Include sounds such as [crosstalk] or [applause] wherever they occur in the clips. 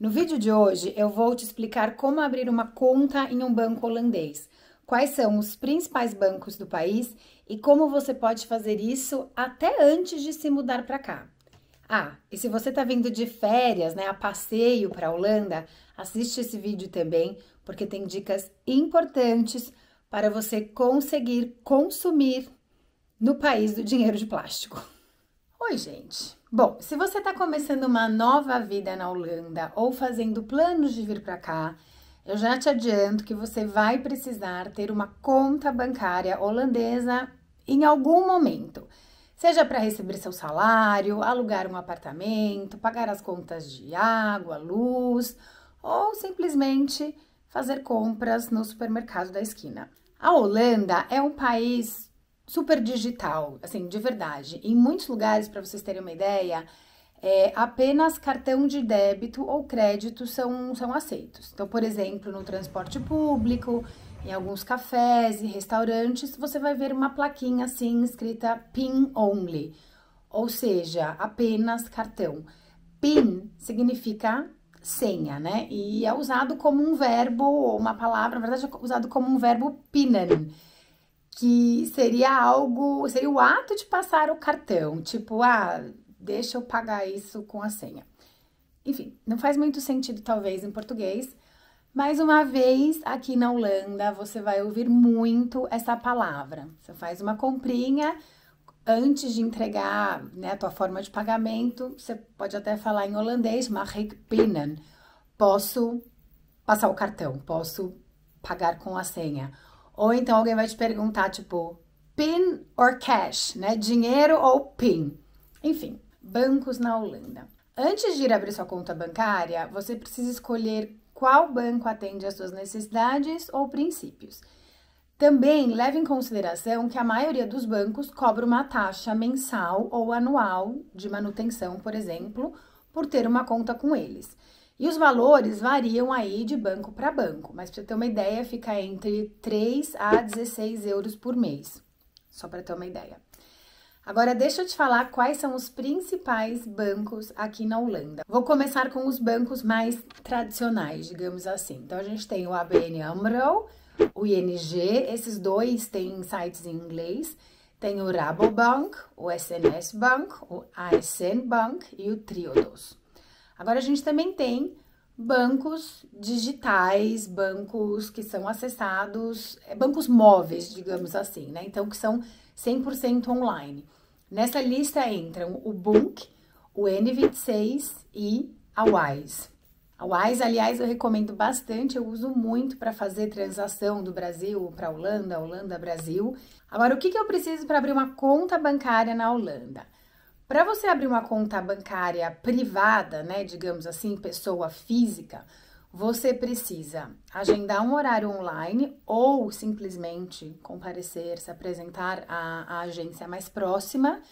No vídeo de hoje eu vou te explicar como abrir uma conta em um banco holandês, quais são os principais bancos do país e como você pode fazer isso até antes de se mudar para cá. Ah, e se você está vindo de férias, né, a passeio para a Holanda, assiste esse vídeo também, porque tem dicas importantes para você conseguir consumir no país do dinheiro de plástico. Oi, gente. Bom, se você está começando uma nova vida na Holanda ou fazendo planos de vir para cá, eu já te adianto que você vai precisar ter uma conta bancária holandesa em algum momento. Seja para receber seu salário, alugar um apartamento, pagar as contas de água, luz ou simplesmente fazer compras no supermercado da esquina. A Holanda é um país super digital, assim, de verdade. Em muitos lugares, para vocês terem uma ideia, é, apenas cartão de débito ou crédito são, são aceitos. Então, por exemplo, no transporte público, em alguns cafés e restaurantes, você vai ver uma plaquinha assim escrita PIN only, ou seja, apenas cartão. PIN significa senha, né? E é usado como um verbo, uma palavra, na verdade, é usado como um verbo pinan, que seria algo, seria o ato de passar o cartão, tipo, ah, deixa eu pagar isso com a senha. Enfim, não faz muito sentido talvez em português, mas uma vez, aqui na Holanda, você vai ouvir muito essa palavra. Você faz uma comprinha antes de entregar né, a tua forma de pagamento. Você pode até falar em holandês, mag Posso passar o cartão, posso pagar com a senha. Ou então alguém vai te perguntar, tipo, PIN or cash, né? Dinheiro ou PIN. Enfim, bancos na Holanda. Antes de ir abrir sua conta bancária, você precisa escolher qual banco atende às suas necessidades ou princípios. Também leve em consideração que a maioria dos bancos cobra uma taxa mensal ou anual de manutenção, por exemplo, por ter uma conta com eles. E os valores variam aí de banco para banco, mas para ter uma ideia, fica entre 3 a 16 euros por mês, só para ter uma ideia. Agora, deixa eu te falar quais são os principais bancos aqui na Holanda. Vou começar com os bancos mais tradicionais, digamos assim. Então, a gente tem o ABN AMRO, o ING, esses dois têm sites em inglês. Tem o Rabobank, o SNS Bank, o ASN Bank e o Triodos. Agora a gente também tem bancos digitais, bancos que são acessados, é, bancos móveis, digamos assim, né? Então, que são 100% online. Nessa lista entram o Bunk, o N26 e a Wise. A Wise, aliás, eu recomendo bastante, eu uso muito para fazer transação do Brasil para a Holanda, Holanda, Brasil. Agora, o que, que eu preciso para abrir uma conta bancária na Holanda? Para você abrir uma conta bancária privada, né, digamos assim, pessoa física, você precisa agendar um horário online ou simplesmente comparecer, se apresentar à, à agência mais próxima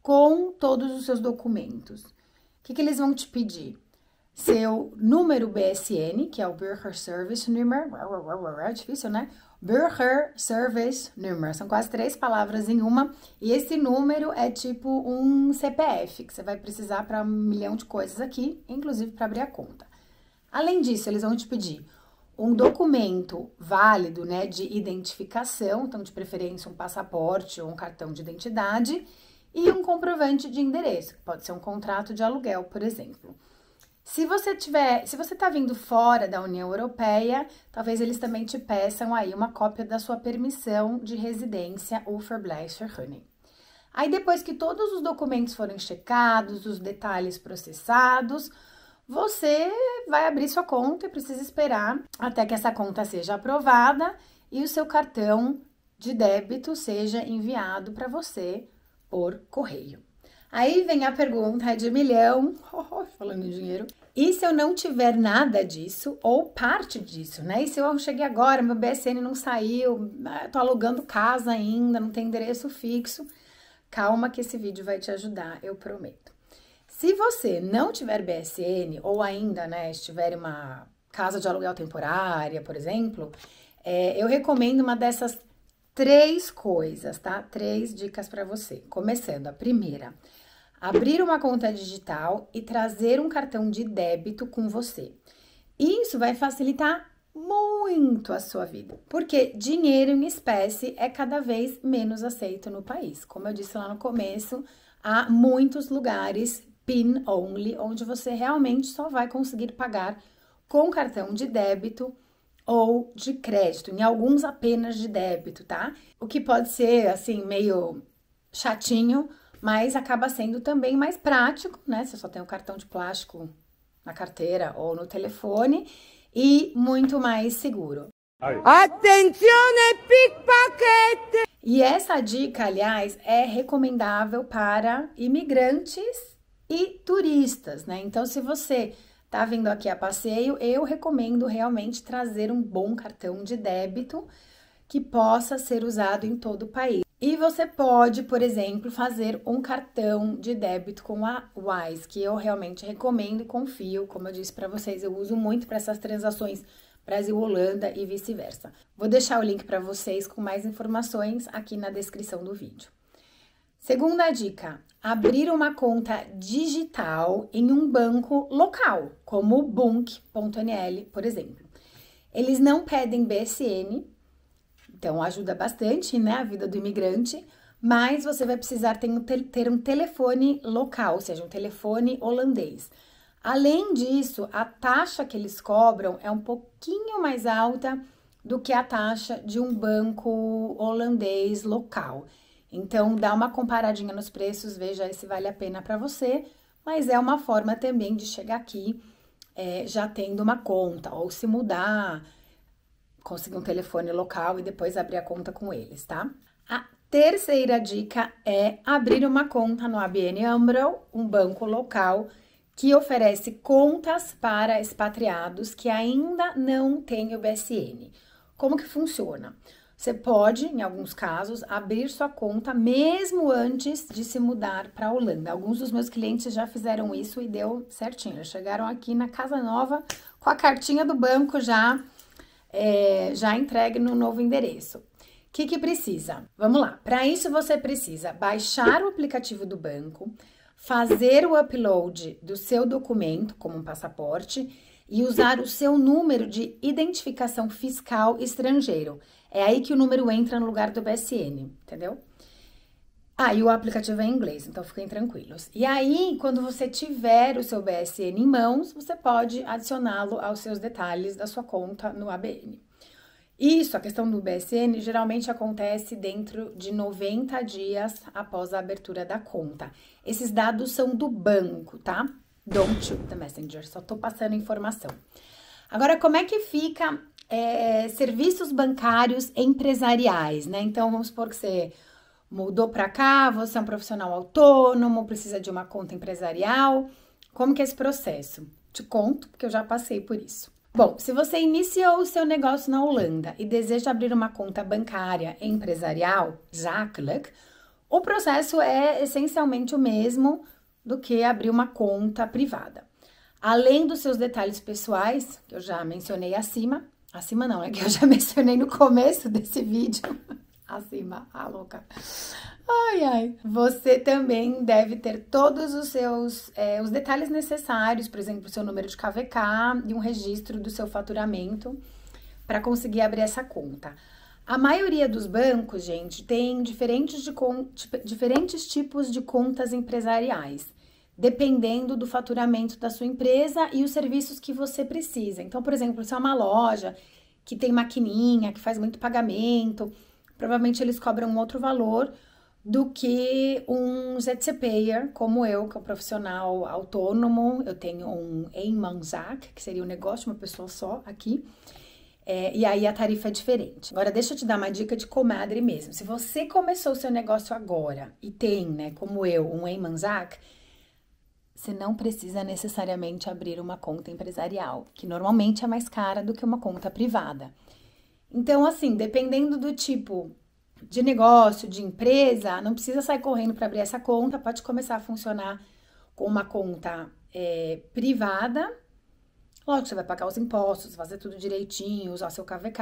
com todos os seus documentos. O que, que eles vão te pedir? seu número BSN, que é o Burger Service Number, é difícil, né? Burger Service Number, são quase três palavras em uma, e esse número é tipo um CPF, que você vai precisar para um milhão de coisas aqui, inclusive para abrir a conta. Além disso, eles vão te pedir um documento válido, né, de identificação, então de preferência um passaporte ou um cartão de identidade, e um comprovante de endereço, que pode ser um contrato de aluguel, por exemplo. Se você tiver, se você está vindo fora da União Europeia, talvez eles também te peçam aí uma cópia da sua permissão de residência ou Verbleicherhönig. Aí depois que todos os documentos forem checados, os detalhes processados, você vai abrir sua conta e precisa esperar até que essa conta seja aprovada e o seu cartão de débito seja enviado para você por correio. Aí vem a pergunta de milhão, falando em dinheiro. E se eu não tiver nada disso, ou parte disso, né? E se eu cheguei agora, meu BSN não saiu, ah, tô alugando casa ainda, não tem endereço fixo. Calma que esse vídeo vai te ajudar, eu prometo. Se você não tiver BSN, ou ainda, né, estiver em uma casa de aluguel temporária, por exemplo, é, eu recomendo uma dessas três coisas, tá? Três dicas para você. Começando a primeira, abrir uma conta digital e trazer um cartão de débito com você. Isso vai facilitar muito a sua vida, porque dinheiro em espécie é cada vez menos aceito no país. Como eu disse lá no começo, há muitos lugares PIN only, onde você realmente só vai conseguir pagar com cartão de débito ou de crédito, em alguns apenas de débito, tá? O que pode ser assim meio chatinho, mas acaba sendo também mais prático, né? Você só tem o cartão de plástico na carteira ou no telefone e muito mais seguro. Atenção, pickpocket! E essa dica, aliás, é recomendável para imigrantes e turistas, né? Então, se você tá vindo aqui a passeio, eu recomendo realmente trazer um bom cartão de débito que possa ser usado em todo o país. E você pode, por exemplo, fazer um cartão de débito com a Wise, que eu realmente recomendo e confio. Como eu disse para vocês, eu uso muito para essas transações Brasil-Holanda e vice-versa. Vou deixar o link para vocês com mais informações aqui na descrição do vídeo. Segunda dica: abrir uma conta digital em um banco local, como o Bunk.nl, por exemplo. Eles não pedem BSN, então ajuda bastante né, a vida do imigrante, mas você vai precisar ter um, ter um telefone local, ou seja, um telefone holandês. Além disso, a taxa que eles cobram é um pouquinho mais alta do que a taxa de um banco holandês local. Então, dá uma comparadinha nos preços, veja se vale a pena para você, mas é uma forma também de chegar aqui é, já tendo uma conta, ou se mudar, conseguir um telefone local e depois abrir a conta com eles, tá? A terceira dica é abrir uma conta no ABN AMRO, um banco local que oferece contas para expatriados que ainda não têm o BSN. Como que funciona? Você pode, em alguns casos, abrir sua conta mesmo antes de se mudar para a Holanda. Alguns dos meus clientes já fizeram isso e deu certinho. Eles chegaram aqui na casa nova com a cartinha do banco já é, já entregue no novo endereço. O que, que precisa? Vamos lá. Para isso você precisa baixar o aplicativo do banco, fazer o upload do seu documento como um passaporte e usar o seu número de identificação fiscal estrangeiro. É aí que o número entra no lugar do BSN, entendeu? Ah, e o aplicativo é em inglês, então fiquem tranquilos. E aí, quando você tiver o seu BSN em mãos, você pode adicioná-lo aos seus detalhes da sua conta no ABN. Isso, a questão do BSN, geralmente acontece dentro de 90 dias após a abertura da conta. Esses dados são do banco, tá? Don't shoot the messenger, só tô passando informação. Agora, como é que fica é, serviços bancários empresariais, né? Então, vamos supor que você mudou para cá, você é um profissional autônomo, precisa de uma conta empresarial. Como que é esse processo? Te conto, porque eu já passei por isso. Bom, se você iniciou o seu negócio na Holanda e deseja abrir uma conta bancária empresarial, zakelijk, o processo é essencialmente o mesmo do que abrir uma conta privada. Além dos seus detalhes pessoais, que eu já mencionei acima, Acima não, é que eu já [laughs] mencionei no começo desse vídeo. [laughs] Acima, a ah, louca. Ai, ai. Você também deve ter todos os seus é, os detalhes necessários, por exemplo, o seu número de KVK e um registro do seu faturamento para conseguir abrir essa conta. A maioria dos bancos, gente, tem diferentes, de tipo, diferentes tipos de contas empresariais dependendo do faturamento da sua empresa e os serviços que você precisa. Então, por exemplo, se é uma loja que tem maquininha, que faz muito pagamento, provavelmente eles cobram um outro valor do que um ZCPayer, como eu, que é um profissional autônomo. Eu tenho um Eimanzac, que seria um negócio, uma pessoa só aqui. É, e aí a tarifa é diferente. Agora, deixa eu te dar uma dica de comadre mesmo. Se você começou o seu negócio agora e tem, né, como eu, um Eimanzac, você não precisa necessariamente abrir uma conta empresarial, que normalmente é mais cara do que uma conta privada. Então, assim, dependendo do tipo de negócio, de empresa, não precisa sair correndo para abrir essa conta, pode começar a funcionar com uma conta é, privada. Lógico, você vai pagar os impostos, fazer tudo direitinho, usar seu KVK,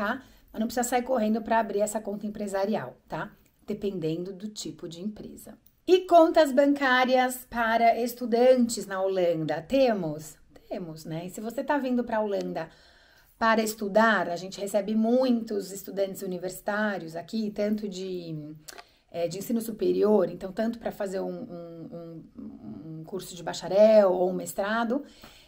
mas não precisa sair correndo para abrir essa conta empresarial, tá? Dependendo do tipo de empresa. E contas bancárias para estudantes na Holanda? Temos? Temos, né? E se você está vindo para a Holanda para estudar, a gente recebe muitos estudantes universitários aqui, tanto de, é, de ensino superior, então, tanto para fazer um, um, um, um, curso de bacharel ou um mestrado.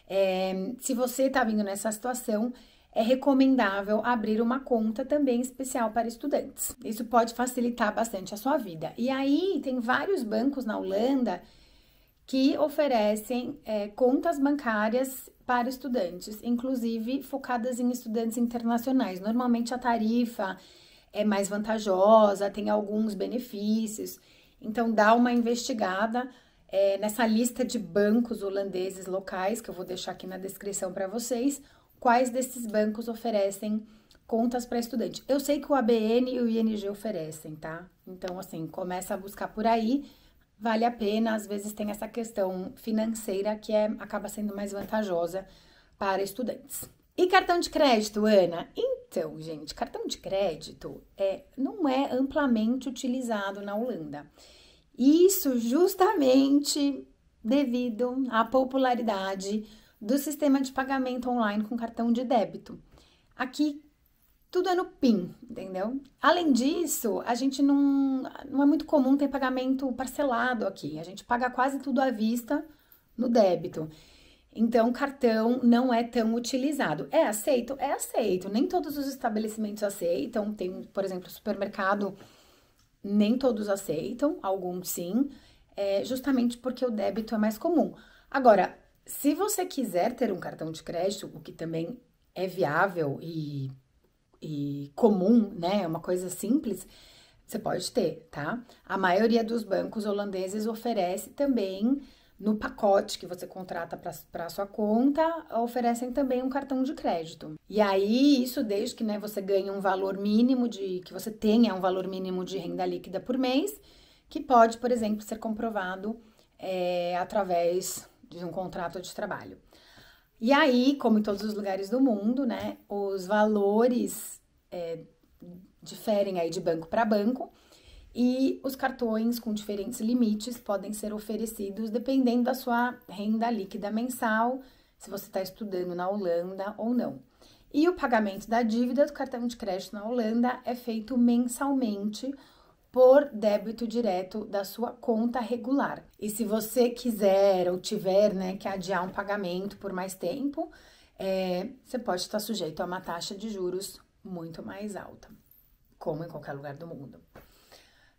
É, se você está vindo nessa situação, é recomendável abrir uma conta também especial para estudantes. Isso pode facilitar bastante a sua vida. E aí, tem vários bancos na Holanda que oferecem é, contas bancárias para estudantes, inclusive focadas em estudantes internacionais. Normalmente a tarifa é mais vantajosa, tem alguns benefícios. Então, dá uma investigada é, nessa lista de bancos holandeses locais, que eu vou deixar aqui na descrição para vocês, quais desses bancos oferecem contas para estudante. Eu sei que o ABN e o ING oferecem, tá? Então, assim, começa a buscar por aí, vale a pena. Às vezes tem essa questão financeira que é, acaba sendo mais vantajosa para estudantes. E cartão de crédito, Ana? Então, gente, cartão de crédito é, não é amplamente utilizado na Holanda. Isso justamente devido à popularidade do sistema de pagamento online com cartão de débito. Aqui tudo é no PIN, entendeu? Além disso, a gente não, não é muito comum ter pagamento parcelado aqui. A gente paga quase tudo à vista no débito. Então, cartão não é tão utilizado. É aceito? É aceito. Nem todos os estabelecimentos aceitam. Tem, por exemplo, supermercado, nem todos aceitam, alguns sim, é justamente porque o débito é mais comum. Agora, se você quiser ter um cartão de crédito, o que também é viável e, e comum, né? É uma coisa simples. Você pode ter, tá? A maioria dos bancos holandeses oferece também no pacote que você contrata para sua conta, oferecem também um cartão de crédito. E aí, isso desde que né, você ganhe um valor mínimo de. que você tenha um valor mínimo de renda líquida por mês, que pode, por exemplo, ser comprovado é, através de um contrato de trabalho. E aí, como em todos os lugares do mundo, né, os valores é, diferem aí de banco para banco e os cartões com diferentes limites podem ser oferecidos dependendo da sua renda líquida mensal, se você está estudando na Holanda ou não. E o pagamento da dívida do cartão de crédito na Holanda é feito mensalmente por débito direto da sua conta regular. E se você quiser ou tiver né, que adiar um pagamento por mais tempo, é, você pode estar sujeito a uma taxa de juros muito mais alta, como em qualquer lugar do mundo.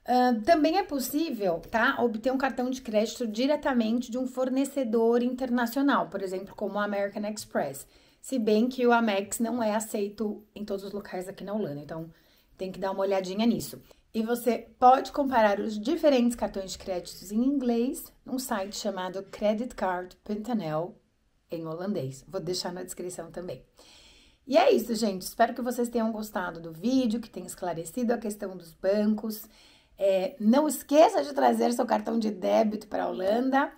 Uh, também é possível, tá, obter um cartão de crédito diretamente de um fornecedor internacional, por exemplo, como a American Express. Se bem que o Amex não é aceito em todos os locais aqui na Holanda, então tem que dar uma olhadinha nisso. E você pode comparar os diferentes cartões de créditos em inglês num site chamado creditcard.nl em holandês. Vou deixar na descrição também. E é isso, gente. Espero que vocês tenham gostado do vídeo, que tenha esclarecido a questão dos bancos. É, não esqueça de trazer seu cartão de débito para a Holanda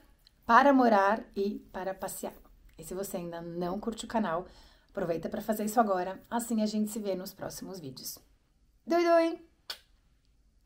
para morar e para passear. E se você ainda não curte o canal, aproveita para fazer isso agora. Assim a gente se vê nos próximos vídeos. Doi, doei!